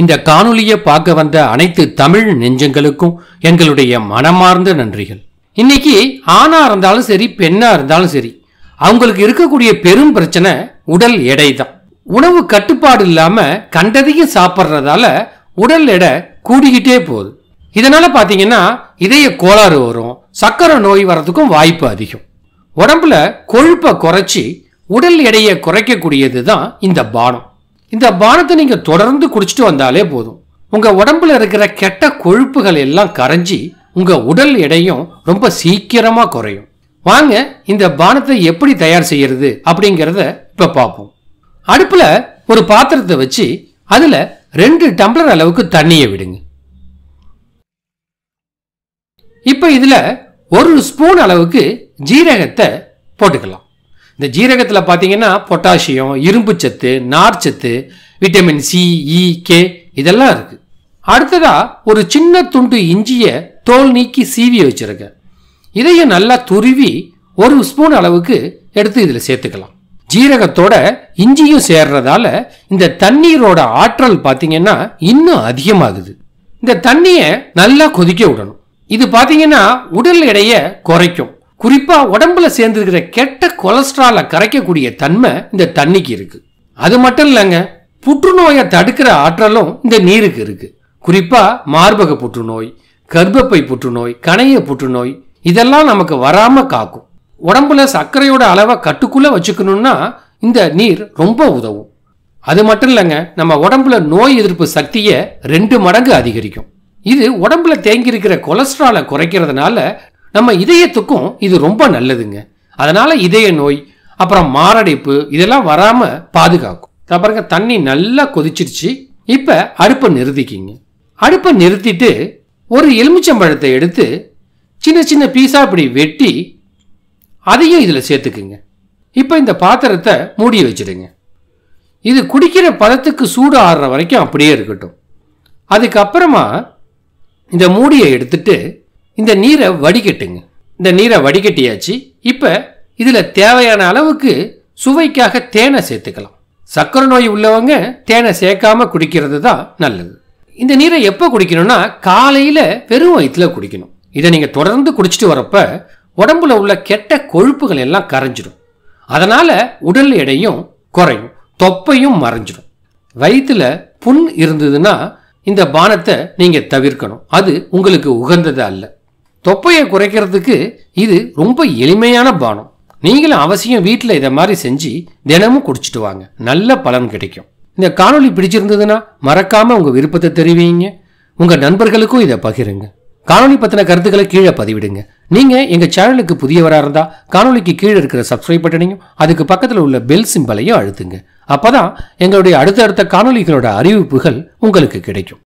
இந்த காணொலியை பார்க்க வந்த அனைத்து தமிழ் நெஞ்சங்களுக்கும் எங்களுடைய மனமார்ந்த நன்றிகள் இன்னைக்கு ஆணா இருந்தாலும் சரி பெண்ணா இருந்தாலும் சரி அவங்களுக்கு இருக்கக்கூடிய பெரும் பிரச்சனை உடல் எடை தான் உணவு கட்டுப்பாடு இல்லாம கண்டதையும் சாப்பிட்றதால உடல் எடை கூடிக்கிட்டே போகுது இதனால பாத்தீங்கன்னா இதய கோளாறு வரும் சக்கரை நோய் வர்றதுக்கும் வாய்ப்பு அதிகம் உடம்புல கொழுப்பை குறைச்சி உடல் எடையை குறைக்கக்கூடியது தான் இந்த பானம் இந்த பானத்தை நீங்கள் தொடர்ந்து குடிச்சிட்டு வந்தாலே போதும் உங்கள் உடம்புல இருக்கிற கெட்ட கொழுப்புகள் எல்லாம் கரைஞ்சி உங்கள் உடல் எடையும் ரொம்ப சீக்கிரமாக குறையும் வாங்க இந்த பானத்தை எப்படி தயார் செய்யறது அப்படிங்கிறத இப்போ பார்ப்போம் அடுப்பில் ஒரு பாத்திரத்தை வச்சு அதில் ரெண்டு டம்ளர் அளவுக்கு தண்ணியை விடுங்க இப்போ இதில் ஒரு ஸ்பூன் அளவுக்கு ஜீரகத்தை போட்டுக்கலாம் இந்த ஜீரகத்தில் பார்த்தீங்கன்னா பொட்டாசியம் இரும்பு சத்து நார்ச்சத்து vitamin C E e, K இதெல்லாம் இருக்குது அடுத்ததா ஒரு சின்ன துண்டு இஞ்சியை தோல் நீக்கி சீவி வச்சுருக்கேன் இதையும் நல்லா துருவி ஒரு ஸ்பூன் அளவுக்கு எடுத்து இதில் சேர்த்துக்கலாம் ஜீரகத்தோட இஞ்சியும் சேர்றதால இந்த தண்ணீரோட ஆற்றல் பார்த்தீங்கன்னா இன்னும் அதிகமாகுது இந்த தண்ணியை நல்லா கொதிக்க விடணும் இது பார்த்தீங்கன்னா உடல் எடையை குறைக்கும் குறிப்பாக உடம்புல சேர்ந்துருக்கிற கெட்ட கொலஸ்ட்ராலை கரைக்கக்கூடிய தன்மை இந்த தண்ணிக்கு இருக்கு அது மட்டும் இல்லைங்க புற்றுநோயை தடுக்கிற ஆற்றலும் இந்த நீருக்கு இருக்கு குறிப்பாக மார்பக புற்றுநோய் கர்ப்பப்பை புற்றுநோய் கணைய புற்றுநோய் இதெல்லாம் நமக்கு வராமல் காக்கும் உடம்புல சர்க்கரையோட அளவை கட்டுக்குள்ளே வச்சுக்கணும்னா இந்த நீர் ரொம்ப உதவும் அது மட்டும் இல்லைங்க நம்ம உடம்புல நோய் எதிர்ப்பு சக்தியை ரெண்டு மடங்கு அதிகரிக்கும் இது உடம்புல தேங்கியிருக்கிற கொலஸ்ட்ராலை குறைக்கிறதுனால நம்ம இதயத்துக்கும் இது ரொம்ப நல்லதுங்க அதனால இதய நோய் அப்புறம் மாரடைப்பு இதெல்லாம் வராம பாதுகாக்கும் பாருங்க தண்ணி நல்லா கொதிச்சிருச்சு இப்ப அடுப்பை நிறுத்திக்கிங்க அடுப்பை நிறுத்திட்டு ஒரு எலுமிச்சம்பழத்தை எடுத்து சின்ன சின்ன பீஸா இப்படி வெட்டி அதையும் இதில் சேர்த்துக்குங்க இப்போ இந்த பாத்திரத்தை மூடி வச்சிடுங்க இது குடிக்கிற பதத்துக்கு சூடு ஆடுற வரைக்கும் அப்படியே இருக்கட்டும் அதுக்கப்புறமா இந்த மூடியை எடுத்துட்டு இந்த நீரை வடிகட்டுங்க இந்த நீரை வடிகட்டியாச்சு இப்போ இதில் தேவையான அளவுக்கு சுவைக்காக தேனை சேர்த்துக்கலாம் சர்க்கரை நோய் உள்ளவங்க தேனை சேர்க்காம குடிக்கிறது தான் நல்லது இந்த நீரை எப்போ குடிக்கணும்னா காலையில் வெறும் வயிற்றில் குடிக்கணும் இதை நீங்கள் தொடர்ந்து குடிச்சிட்டு வரப்ப உடம்புல உள்ள கெட்ட கொழுப்புகள் எல்லாம் கரைஞ்சிடும் அதனால் உடல் எடையும் குறையும் தொப்பையும் மறைஞ்சிடும் வயிற்றுல புண் இருந்ததுன்னா இந்த பானத்தை நீங்கள் தவிர்க்கணும் அது உங்களுக்கு உகந்தது அல்ல தொப்பையை குறைக்கிறதுக்கு இது ரொம்ப எளிமையான பானம் நீங்களும் அவசியம் வீட்டில் இதை மாதிரி செஞ்சு தினமும் குடிச்சிட்டு வாங்க நல்ல பலன் கிடைக்கும் இந்த காணொலி பிடிச்சிருந்ததுன்னா மறக்காமல் உங்கள் விருப்பத்தை தெரிவிங்க உங்கள் நண்பர்களுக்கும் இதை பகிருங்க காணொலி பற்றின கருத்துக்களை கீழே பதிவிடுங்க நீங்கள் எங்கள் சேனலுக்கு புதியவராக இருந்தால் காணொலிக்கு கீழே இருக்கிற சப்ஸ்கிரைப் பட்டனையும் அதுக்கு பக்கத்தில் உள்ள பெல் சிம்பலையும் அழுத்துங்க அப்போ தான் எங்களுடைய அடுத்தடுத்த காணொலிகளோட அறிவிப்புகள் உங்களுக்கு கிடைக்கும்